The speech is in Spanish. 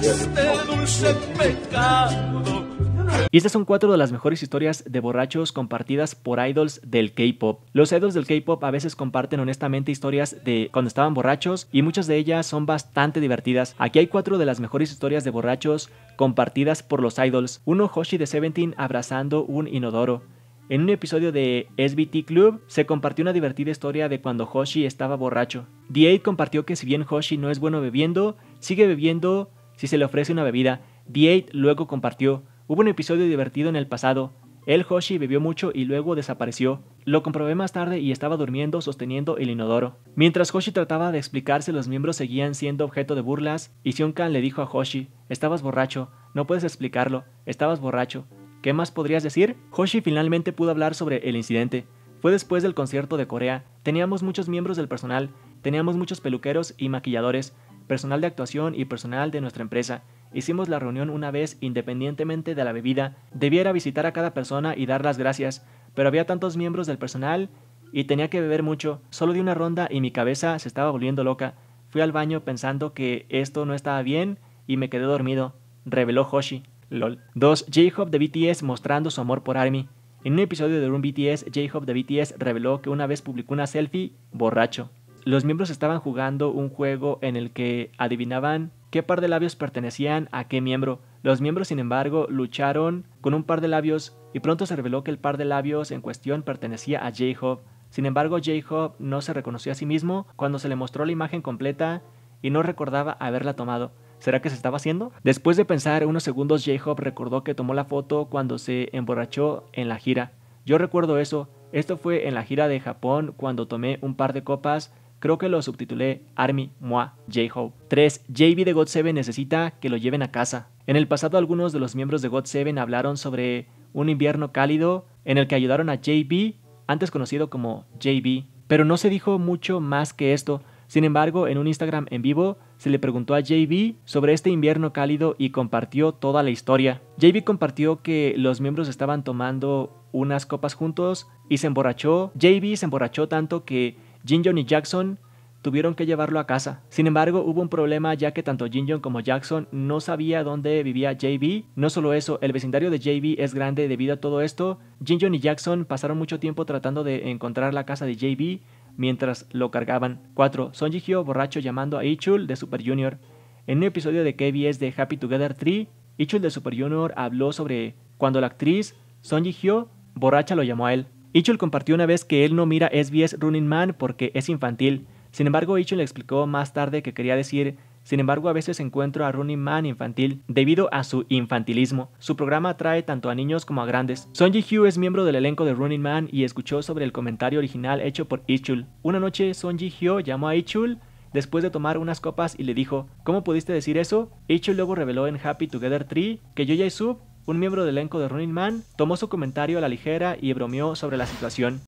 Este y estas son cuatro de las mejores historias de borrachos compartidas por idols del K-pop. Los idols del K-pop a veces comparten honestamente historias de cuando estaban borrachos y muchas de ellas son bastante divertidas. Aquí hay cuatro de las mejores historias de borrachos compartidas por los idols. Uno Hoshi de Seventeen abrazando un inodoro. En un episodio de SBT Club se compartió una divertida historia de cuando Hoshi estaba borracho. The 8 compartió que si bien Hoshi no es bueno bebiendo, sigue bebiendo si se le ofrece una bebida. D8 luego compartió, hubo un episodio divertido en el pasado, el Hoshi bebió mucho y luego desapareció. Lo comprobé más tarde y estaba durmiendo sosteniendo el inodoro. Mientras Hoshi trataba de explicarse, los miembros seguían siendo objeto de burlas y Kan le dijo a Hoshi, estabas borracho, no puedes explicarlo, estabas borracho. ¿Qué más podrías decir? Hoshi finalmente pudo hablar sobre el incidente. Fue después del concierto de Corea, teníamos muchos miembros del personal, teníamos muchos peluqueros y maquilladores, personal de actuación y personal de nuestra empresa. Hicimos la reunión una vez independientemente de la bebida. Debiera visitar a cada persona y dar las gracias, pero había tantos miembros del personal y tenía que beber mucho. Solo di una ronda y mi cabeza se estaba volviendo loca. Fui al baño pensando que esto no estaba bien y me quedé dormido, reveló Hoshi. LOL. 2. J-Hope de BTS mostrando su amor por ARMY. En un episodio de Room BTS, J-Hope de BTS reveló que una vez publicó una selfie borracho los miembros estaban jugando un juego en el que adivinaban qué par de labios pertenecían a qué miembro. Los miembros, sin embargo, lucharon con un par de labios y pronto se reveló que el par de labios en cuestión pertenecía a J-Hope. Sin embargo, J-Hope no se reconoció a sí mismo cuando se le mostró la imagen completa y no recordaba haberla tomado. ¿Será que se estaba haciendo? Después de pensar unos segundos, J-Hope recordó que tomó la foto cuando se emborrachó en la gira. Yo recuerdo eso. Esto fue en la gira de Japón cuando tomé un par de copas Creo que lo subtitulé Army, Moi, J-Hope. 3. JB de God 7 necesita que lo lleven a casa. En el pasado algunos de los miembros de God 7 hablaron sobre un invierno cálido en el que ayudaron a JB, antes conocido como JB. Pero no se dijo mucho más que esto. Sin embargo, en un Instagram en vivo se le preguntó a JB sobre este invierno cálido y compartió toda la historia. JB compartió que los miembros estaban tomando unas copas juntos y se emborrachó. JB se emborrachó tanto que jin jun y Jackson tuvieron que llevarlo a casa. Sin embargo, hubo un problema ya que tanto jin jun como Jackson no sabía dónde vivía JB. No solo eso, el vecindario de JB es grande debido a todo esto. jin jun y Jackson pasaron mucho tiempo tratando de encontrar la casa de JB mientras lo cargaban. 4. Son Ji-hyo borracho llamando a Ichul de Super Junior. En un episodio de KBS de Happy Together 3, Ichul de Super Junior habló sobre cuando la actriz Son Ji-hyo borracha lo llamó a él. Ichul compartió una vez que él no mira SBS Running Man porque es infantil. Sin embargo, Ichul explicó más tarde que quería decir sin embargo, a veces encuentro a Running Man infantil debido a su infantilismo. Su programa atrae tanto a niños como a grandes. Son Ji es miembro del elenco de Running Man y escuchó sobre el comentario original hecho por Ichul. Una noche, Son Ji Hyo llamó a Ichul después de tomar unas copas y le dijo, ¿cómo pudiste decir eso? Ichul luego reveló en Happy Together 3 que Yo Jae-sub un miembro del elenco de Running Man tomó su comentario a la ligera y bromeó sobre la situación.